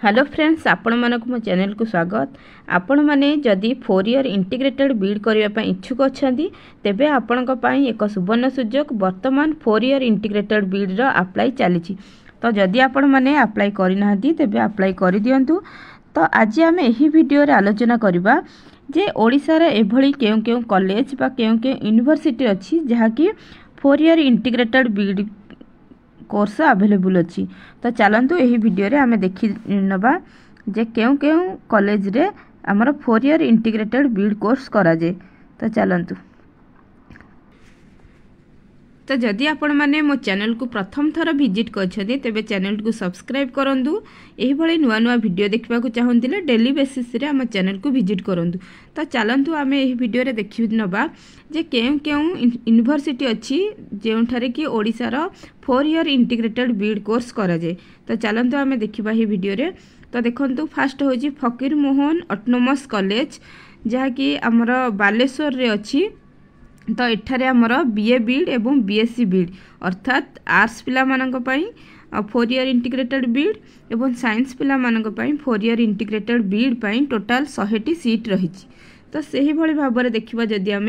hello friends ଆପଣମାନଙ୍କୁ ମୋ ଚ୍ୟାନେଲକୁ ସ୍ୱାଗତ ଆପଣମାନେ ଯଦି ଫୋର୍ ଇୟର୍ ଇଣ୍ଟିଗ୍ରେଟେଡ଼୍ ବିଡ଼୍ କରିବା ପାଇଁ ଇଚ୍ଛୁକ ଅଛନ୍ତି ତେବେ ଆପଣଙ୍କ ପାଇଁ ଏକ ସୁବର୍ଣ୍ଣ ସୁଯୋଗ ବର୍ତ୍ତମାନ ଫୋର୍ ଇୟର୍ ଇଣ୍ଟିଗ୍ରେଟେଡ଼୍ ବିଡ଼୍ର ଆପ୍ଲାଏ ଚାଲିଛି ତ ଯଦି ଆପଣମାନେ ଆପ୍ଲାଏ କରିନାହାନ୍ତି ତେବେ ଆପ୍ଲାଏ କରିଦିଅନ୍ତୁ ତ ଆଜି ଆମେ ଏହି ଭିଡ଼ିଓରେ ଆଲୋଚନା କରିବା ଯେ ଓଡ଼ିଶାର ଏଭଳି କେଉଁ କେଉଁ କଲେଜ ବା କେଉଁ କେଉଁ ୟୁନିଭର୍ସିଟି ଅଛି ଯାହାକି four year integrated BEd course available ଅଛି ତ ଚାଲନ୍ତୁ ଏହି ଭିଡ଼ିଓରେ ଆମେ ଦେଖି ନେବା ଯେ କେଉଁ କେଉଁ କଲେଜରେ ଆମର four year integrated BEd course କରାଯାଏ ତ ଚାଲନ୍ତୁ তো যদি আপনার মো চ্যানেল কু প্রথম থর ভিজিট করছেন তেবে চ্যানেল কু সবসক্রাইব করতু এইভাবে নূয়া নূয়া ভিডিও দেখা চাহুলে ডেলি বেসিসে আমার চ্যানেল কু ভিজিট করতু তো চালু আমি এই ভিডিওরে দেখি নবা যে কেউ কেউ ইউনিভার্সিটি অছি যেঠারে কি ওড়শার four year integrated BEd course করা যায় তো চালু আমি দেখা এই ভিডিওরে তো দেখুন ফার্স্ট হচ্ছে ফকিরমোহন অটোনোমস কলেজ যা কি আমার বালেশ্বরের অছি तो यार आमर बी एड एवं सी बीड अर्थात आर्ट्स पाई फोर इयर इंटीग्रेटेड बीड एवं साइंस पाई फोर इयर इंटीग्रेटेड बीड पाई टोटाल शहेटी सीट रही तो से ही भाई भाव में देखा जदि आम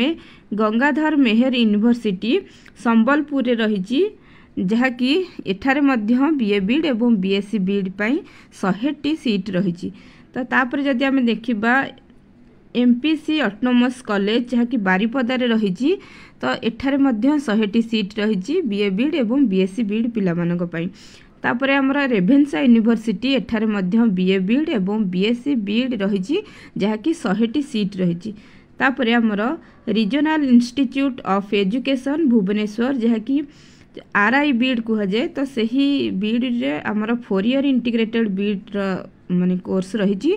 गंगाधर मेहर यूनिभर्सीटी सम्बलपुर रही जहाँकिठार बीएड एवं बीएससी बीड पाई शहेटी सीट रही तो जदि आम देखा M P C autonomous college ଯାହାକି ବାରିପଦାରେ ରହିଛି ତ ଏଠାରେ ମଧ୍ୟ ଶହେଟି ସିଟ୍ ରହିଛି ବି ଏ ବିଡ୍ ଏବଂ ବି ଏସ୍ ସି ବିଡ୍ ପିଲାମାନଙ୍କ ପାଇଁ ତାପରେ ଆମର ରେଭେନ୍ସା ୟୁନିଭର୍ସିଟି ଏଠାରେ ମଧ୍ୟ ବି ଏ ବିଡ୍ ଏବଂ ବି ଏସ୍ ସି ବିଡ୍ ରହିଛି ଯାହାକି ଶହେଟି ସିଟ୍ ରହିଛି ତାପରେ ଆମର regional institute of education Bhubaneswar ଯାହାକି ଆର୍ଆଇ ବିଡ୍ କୁହାଯାଏ ତ ସେହି ବିଡ୍ରେ ଆମର ଫୋର୍ ଇୟର୍ ଇଣ୍ଟିଗ୍ରେଟେଡ଼୍ ବିଡ୍ର ମାନେ କୋର୍ସ ରହିଛି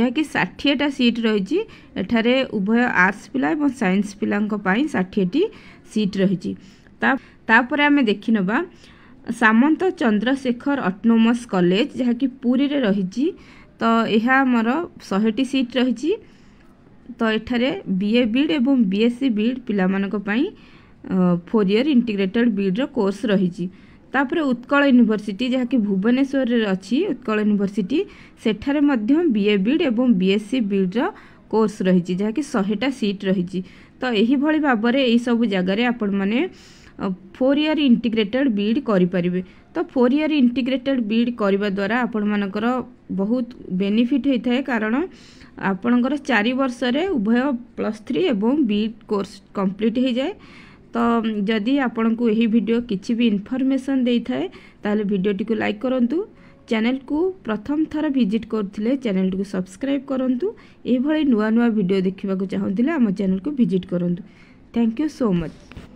ଯାହାକି ଷାଠିଏଟା ସିଟ୍ ରହିଛି ଏଠାରେ ଉଭୟ ଆର୍ଟ୍ସ ପିଲା ଏବଂ ସାଇନ୍ସ ପିଲାଙ୍କ ପାଇଁ ଷାଠିଏଟି ସିଟ୍ ରହିଛି ତା ତାପରେ ଆମେ ଦେଖିନେବା ସାମନ୍ତ ଚନ୍ଦ୍ରଶେଖର ଅଟୋନୋମସ୍ କଲେଜ ଯାହାକି ପୁରୀରେ ରହିଛି ତ ଏହା ଆମର ଶହେଟି ସିଟ୍ ରହିଛି ତ ଏଠାରେ ବିଏ ବିଡ୍ ଏବଂ ବିଏସ୍ସି ବିଡ୍ ପିଲାମାନଙ୍କ ପାଇଁ ফোর ইন্টিଗ୍ରେଟେଡ୍ ବିଡ଼୍ର କୋର୍ସ ରହିଛି ତାପରେ ଉତ୍କଳ ୟୁନିଭର୍ସିଟି ଯାହାକି ଭୁବନେଶ୍ୱରରେ ଅଛି ଉତ୍କଳ ୟୁନିଭର୍ସିଟି ସେଠାରେ ମଧ୍ୟ ବିଏ ବିଡ଼୍ ଏବଂ ବିଏସ୍ସି ବିଡ଼୍ର କୋର୍ସ ରହିଛି ଯାହାକି ଶହେଟା ସିଟ୍ ରହିଛି ତ ଏହିଭଳି ଭାବରେ ଏହିସବୁ ଜାଗାରେ ଆପଣମାନେ ଫୋର୍ ଇୟର୍ ଇଣ୍ଟିଗ୍ରେଟେଡ୍ ବିଡ଼୍ କରିପାରିବେ ତ ଫୋର୍ ଇୟର୍ ଇଣ୍ଟିଗ୍ରେଟେଡ୍ ବିଡ଼୍ କରିବା ଦ୍ୱାରା ଆପଣମାନଙ୍କର ବହୁତ ବେନିଫିଟ୍ ହୋଇଥାଏ କାରଣ ଆପଣଙ୍କର ଚାରି ବର୍ଷରେ ଉଭୟ ପ୍ଲସ୍ ଥ୍ରୀ ଏବଂ ବିଡ଼୍ କୋର୍ସ କମ୍ପ୍ଲିଟ୍ ହୋଇଯାଏ ତ ଯଦି ଆପଣଙ୍କୁ ଏହି ଭିଡ଼ିଓ କିଛି ବି ଇନଫର୍ମେସନ୍ ଦେଇଥାଏ ତାହେଲେ ଭିଡ଼ିଓଟିକୁ ଲାଇକ୍ କରନ୍ତୁ ଚ୍ୟାନେଲକୁ ପ୍ରଥମ ଥର ଭିଜିଟ୍ କରୁଥିଲେ ଚ୍ୟାନେଲଟିକୁ ସବସ୍କ୍ରାଇବ୍ କରନ୍ତୁ ଏହିଭଳି ନୂଆ ନୂଆ ଭିଡ଼ିଓ ଦେଖିବାକୁ ଚାହୁଁଥିଲେ ଆମ ଚ୍ୟାନେଲକୁ ଭିଜିଟ୍ କରନ୍ତୁ ଥ୍ୟାଙ୍କ ୟୁ ସୋ ମଚ୍